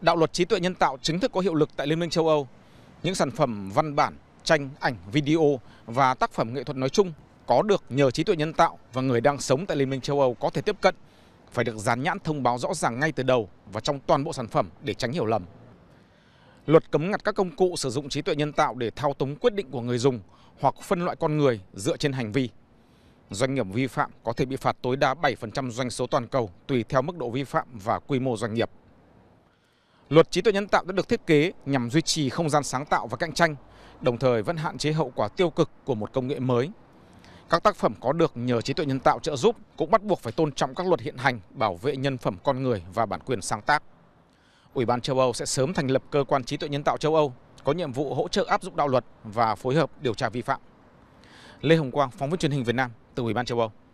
đạo luật trí tuệ nhân tạo chính thức có hiệu lực tại Liên minh châu Âu, những sản phẩm văn bản, tranh, ảnh, video và tác phẩm nghệ thuật nói chung có được nhờ trí tuệ nhân tạo và người đang sống tại Liên minh châu Âu có thể tiếp cận phải được dán nhãn thông báo rõ ràng ngay từ đầu và trong toàn bộ sản phẩm để tránh hiểu lầm. Luật cấm ngặt các công cụ sử dụng trí tuệ nhân tạo để thao túng quyết định của người dùng hoặc phân loại con người dựa trên hành vi. Doanh nghiệp vi phạm có thể bị phạt tối đa 7% doanh số toàn cầu tùy theo mức độ vi phạm và quy mô doanh nghiệp. Luật trí tuệ nhân tạo đã được thiết kế nhằm duy trì không gian sáng tạo và cạnh tranh, đồng thời vẫn hạn chế hậu quả tiêu cực của một công nghệ mới. Các tác phẩm có được nhờ trí tuệ nhân tạo trợ giúp cũng bắt buộc phải tôn trọng các luật hiện hành bảo vệ nhân phẩm con người và bản quyền sáng tác. Ủy ban châu Âu sẽ sớm thành lập cơ quan trí tuệ nhân tạo châu Âu có nhiệm vụ hỗ trợ áp dụng đạo luật và phối hợp điều tra vi phạm. Lê Hồng Quang, phóng viên truyền hình Việt Nam từ Ủy ban châu Âu.